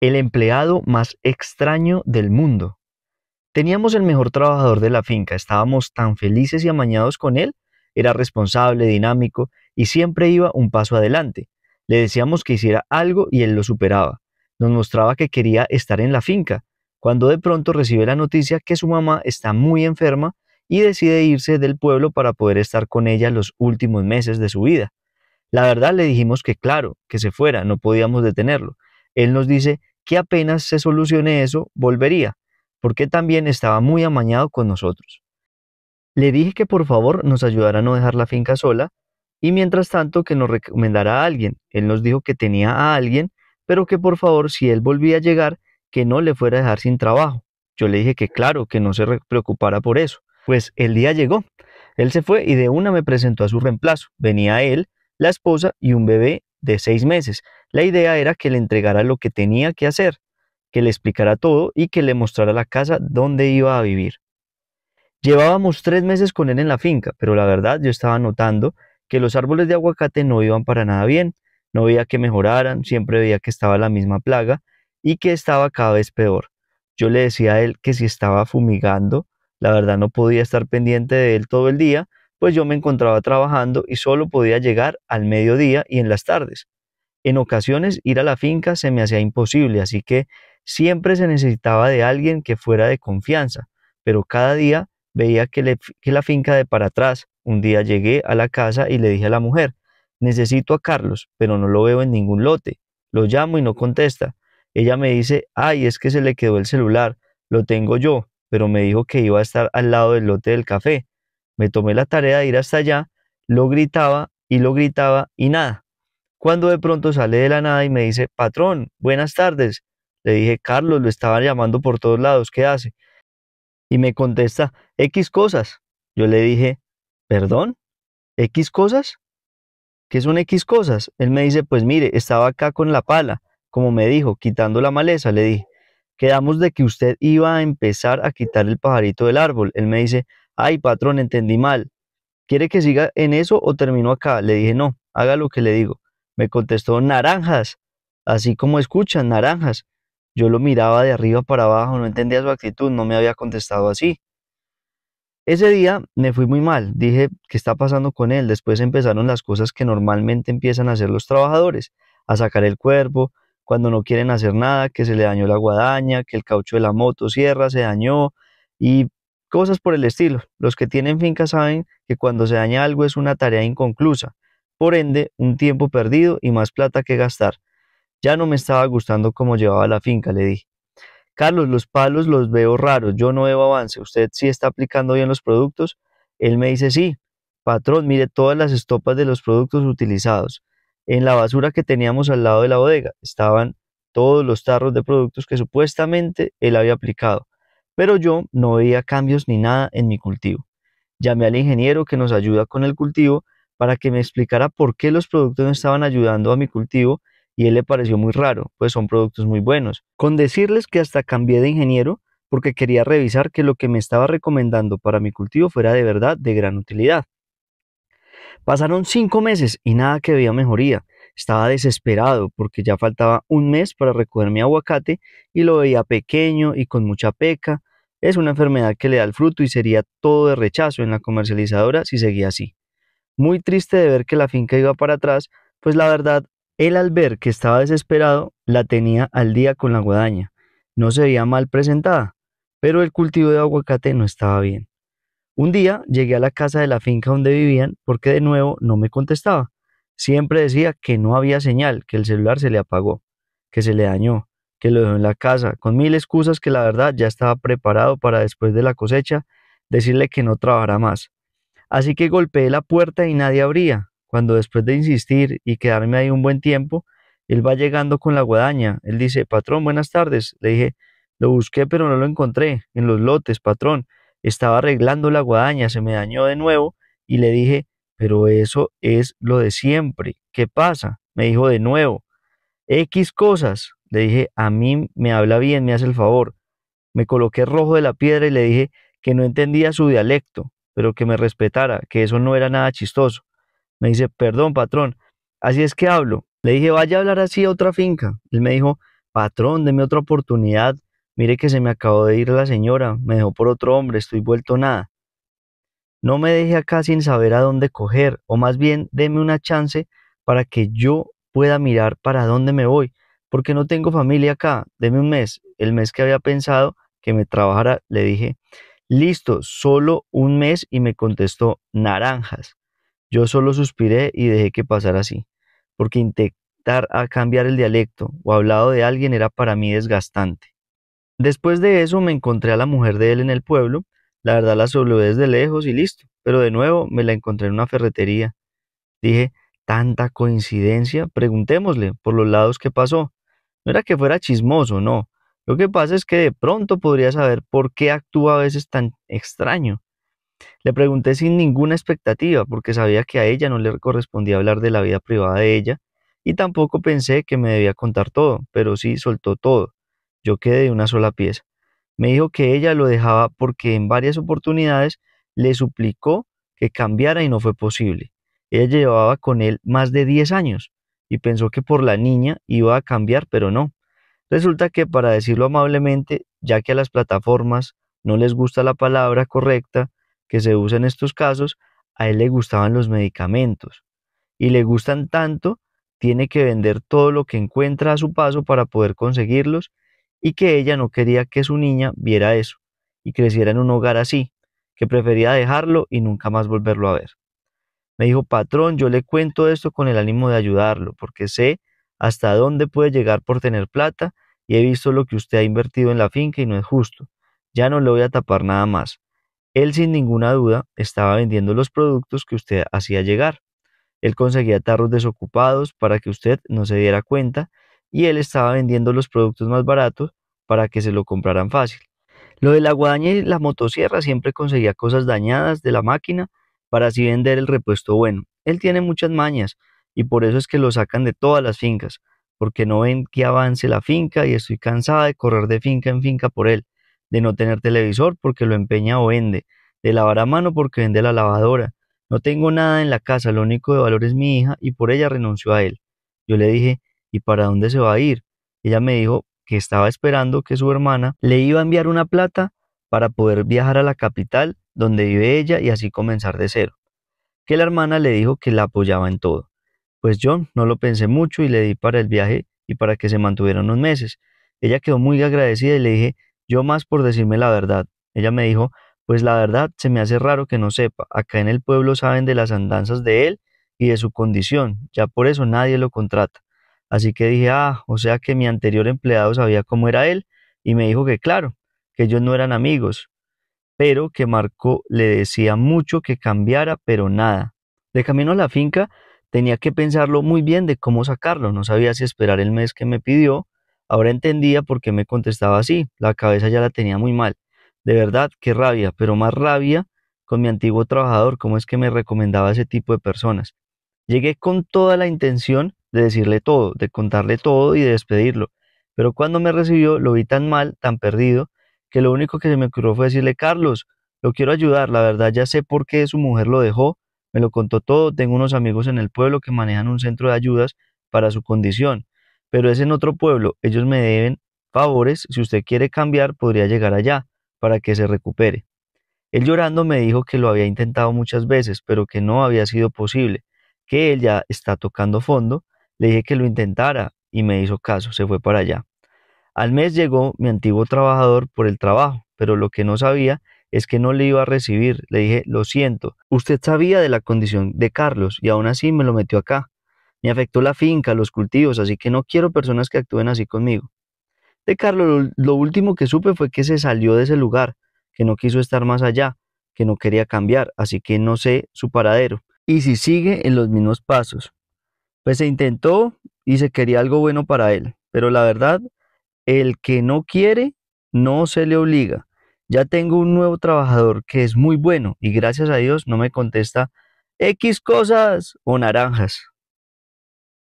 el empleado más extraño del mundo. Teníamos el mejor trabajador de la finca, estábamos tan felices y amañados con él, era responsable, dinámico y siempre iba un paso adelante. Le decíamos que hiciera algo y él lo superaba. Nos mostraba que quería estar en la finca, cuando de pronto recibe la noticia que su mamá está muy enferma y decide irse del pueblo para poder estar con ella los últimos meses de su vida. La verdad le dijimos que claro, que se fuera, no podíamos detenerlo, él nos dice que apenas se solucione eso, volvería, porque también estaba muy amañado con nosotros. Le dije que por favor nos ayudara a no dejar la finca sola y mientras tanto que nos recomendara a alguien. Él nos dijo que tenía a alguien, pero que por favor si él volvía a llegar, que no le fuera a dejar sin trabajo. Yo le dije que claro, que no se preocupara por eso. Pues el día llegó. Él se fue y de una me presentó a su reemplazo. Venía él, la esposa y un bebé de seis meses, la idea era que le entregara lo que tenía que hacer, que le explicara todo y que le mostrara la casa donde iba a vivir. Llevábamos tres meses con él en la finca, pero la verdad yo estaba notando que los árboles de aguacate no iban para nada bien, no veía que mejoraran, siempre veía que estaba la misma plaga y que estaba cada vez peor. Yo le decía a él que si estaba fumigando, la verdad no podía estar pendiente de él todo el día, pues yo me encontraba trabajando y solo podía llegar al mediodía y en las tardes. En ocasiones ir a la finca se me hacía imposible, así que siempre se necesitaba de alguien que fuera de confianza, pero cada día veía que, le, la finca de para atrás. Un día llegué a la casa y le dije a la mujer, necesito a Carlos, pero no lo veo en ningún lote. Lo llamo y no contesta. Ella me dice, ay, es que se le quedó el celular, lo tengo yo, pero me dijo que iba a estar al lado del lote del café. Me tomé la tarea de ir hasta allá, lo gritaba y lo gritaba y nada cuando de pronto sale de la nada y me dice, patrón, buenas tardes. Le dije, Carlos, lo estaban llamando por todos lados, ¿qué hace? Y me contesta, X cosas. Yo le dije, perdón, X cosas. ¿Qué son X cosas? Él me dice, pues mire, estaba acá con la pala, como me dijo, quitando la maleza. Le dije, quedamos de que usted iba a empezar a quitar el pajarito del árbol. Él me dice, ay, patrón, entendí mal. ¿Quiere que siga en eso o termino acá? Le dije, no, haga lo que le digo. Me contestó, naranjas, así como escuchan, naranjas. Yo lo miraba de arriba para abajo, no entendía su actitud, no me había contestado así. Ese día me fui muy mal, dije, ¿qué está pasando con él? Después empezaron las cosas que normalmente empiezan a hacer los trabajadores, a sacar el cuerpo, cuando no quieren hacer nada, que se le dañó la guadaña, que el caucho de la moto cierra, se dañó y cosas por el estilo. Los que tienen finca saben que cuando se daña algo es una tarea inconclusa. Por ende, un tiempo perdido y más plata que gastar. Ya no me estaba gustando cómo llevaba la finca, le dije. Carlos, los palos los veo raros, yo no veo avance. ¿Usted sí está aplicando bien los productos? Él me dice sí. Patrón, mire todas las estopas de los productos utilizados. En la basura que teníamos al lado de la bodega estaban todos los tarros de productos que supuestamente él había aplicado. Pero yo no veía cambios ni nada en mi cultivo. Llamé al ingeniero que nos ayuda con el cultivo para que me explicara por qué los productos no estaban ayudando a mi cultivo y él le pareció muy raro, pues son productos muy buenos. Con decirles que hasta cambié de ingeniero porque quería revisar que lo que me estaba recomendando para mi cultivo fuera de verdad de gran utilidad. Pasaron cinco meses y nada que veía mejoría. Estaba desesperado porque ya faltaba un mes para recoger mi aguacate y lo veía pequeño y con mucha peca. Es una enfermedad que le da el fruto y sería todo de rechazo en la comercializadora si seguía así muy triste de ver que la finca iba para atrás, pues la verdad, él al ver que estaba desesperado, la tenía al día con la guadaña. No se veía mal presentada, pero el cultivo de aguacate no estaba bien. Un día llegué a la casa de la finca donde vivían porque de nuevo no me contestaba. Siempre decía que no había señal, que el celular se le apagó, que se le dañó, que lo dejó en la casa, con mil excusas que la verdad ya estaba preparado para después de la cosecha decirle que no trabajara más, Así que golpeé la puerta y nadie abría. Cuando después de insistir y quedarme ahí un buen tiempo, él va llegando con la guadaña. Él dice, patrón, buenas tardes. Le dije, lo busqué pero no lo encontré en los lotes, patrón. Estaba arreglando la guadaña, se me dañó de nuevo y le dije, pero eso es lo de siempre. ¿Qué pasa? Me dijo de nuevo. X cosas. Le dije, a mí me habla bien, me hace el favor. Me coloqué rojo de la piedra y le dije que no entendía su dialecto pero que me respetara, que eso no era nada chistoso. Me dice, perdón, patrón, así es que hablo. Le dije, vaya a hablar así a otra finca. Él me dijo, patrón, deme otra oportunidad. Mire que se me acabó de ir la señora, me dejó por otro hombre, estoy vuelto nada. No me deje acá sin saber a dónde coger, o más bien deme una chance para que yo pueda mirar para dónde me voy, porque no tengo familia acá, deme un mes, el mes que había pensado que me trabajara, le dije, Listo, solo un mes y me contestó naranjas. Yo solo suspiré y dejé que pasara así, porque intentar a cambiar el dialecto o hablado de alguien era para mí desgastante. Después de eso me encontré a la mujer de él en el pueblo, la verdad la saludé desde lejos y listo, pero de nuevo me la encontré en una ferretería. Dije, tanta coincidencia, preguntémosle por los lados que pasó. No era que fuera chismoso, no, lo que pasa es que de pronto podría saber por qué actúa a veces tan extraño. Le pregunté sin ninguna expectativa, porque sabía que a ella no le correspondía hablar de la vida privada de ella, y tampoco pensé que me debía contar todo, pero sí soltó todo. Yo quedé de una sola pieza. Me dijo que ella lo dejaba porque en varias oportunidades le suplicó que cambiara y no fue posible. Ella llevaba con él más de 10 años y pensó que por la niña iba a cambiar, pero no. Resulta que, para decirlo amablemente, ya que a las plataformas no les gusta la palabra correcta que se usa en estos casos, a él le gustaban los medicamentos. Y le gustan tanto, tiene que vender todo lo que encuentra a su paso para poder conseguirlos y que ella no quería que su niña viera eso y creciera en un hogar así, que prefería dejarlo y nunca más volverlo a ver. Me dijo, patrón, yo le cuento esto con el ánimo de ayudarlo, porque sé hasta dónde puede llegar por tener plata y he visto lo que usted ha invertido en la finca y no es justo. Ya no le voy a tapar nada más. Él sin ninguna duda estaba vendiendo los productos que usted hacía llegar. Él conseguía tarros desocupados para que usted no se diera cuenta y él estaba vendiendo los productos más baratos para que se lo compraran fácil. Lo de la guadaña y la motosierra siempre conseguía cosas dañadas de la máquina para así vender el repuesto bueno. Él tiene muchas mañas, y por eso es que lo sacan de todas las fincas, porque no ven que avance la finca y estoy cansada de correr de finca en finca por él, de no tener televisor porque lo empeña o vende, de lavar a mano porque vende la lavadora. No tengo nada en la casa, lo único de valor es mi hija y por ella renunció a él. Yo le dije, ¿y para dónde se va a ir? Ella me dijo que estaba esperando que su hermana le iba a enviar una plata para poder viajar a la capital donde vive ella y así comenzar de cero. Que la hermana le dijo que la apoyaba en todo, pues yo no lo pensé mucho y le di para el viaje y para que se mantuviera unos meses. Ella quedó muy agradecida y le dije, yo más por decirme la verdad. Ella me dijo, pues la verdad se me hace raro que no sepa, acá en el pueblo saben de las andanzas de él y de su condición, ya por eso nadie lo contrata. Así que dije, ah, o sea que mi anterior empleado sabía cómo era él y me dijo que claro, que ellos no eran amigos, pero que Marco le decía mucho que cambiara, pero nada. De camino a la finca Tenía que pensarlo muy bien de cómo sacarlo, no sabía si esperar el mes que me pidió. Ahora entendía por qué me contestaba así, la cabeza ya la tenía muy mal. De verdad, qué rabia, pero más rabia con mi antiguo trabajador, cómo es que me recomendaba ese tipo de personas. Llegué con toda la intención de decirle todo, de contarle todo y de despedirlo, pero cuando me recibió lo vi tan mal, tan perdido, que lo único que se me ocurrió fue decirle, Carlos, lo quiero ayudar, la verdad ya sé por qué su mujer lo dejó, me lo contó todo, tengo unos amigos en el pueblo que manejan un centro de ayudas para su condición, pero es en otro pueblo, ellos me deben favores, si usted quiere cambiar podría llegar allá para que se recupere. Él llorando me dijo que lo había intentado muchas veces, pero que no había sido posible, que él ya está tocando fondo, le dije que lo intentara y me hizo caso, se fue para allá. Al mes llegó mi antiguo trabajador por el trabajo, pero lo que no sabía es que no le iba a recibir. Le dije, lo siento, usted sabía de la condición de Carlos y aún así me lo metió acá. Me afectó la finca, los cultivos, así que no quiero personas que actúen así conmigo. De Carlos lo, último que supe fue que se salió de ese lugar, que no quiso estar más allá, que no quería cambiar, así que no sé su paradero. Y si sigue en los mismos pasos. Pues se intentó y se quería algo bueno para él, pero la verdad, el que no quiere, no se le obliga. Ya tengo un nuevo trabajador que es muy bueno y gracias a Dios no me contesta X cosas o naranjas.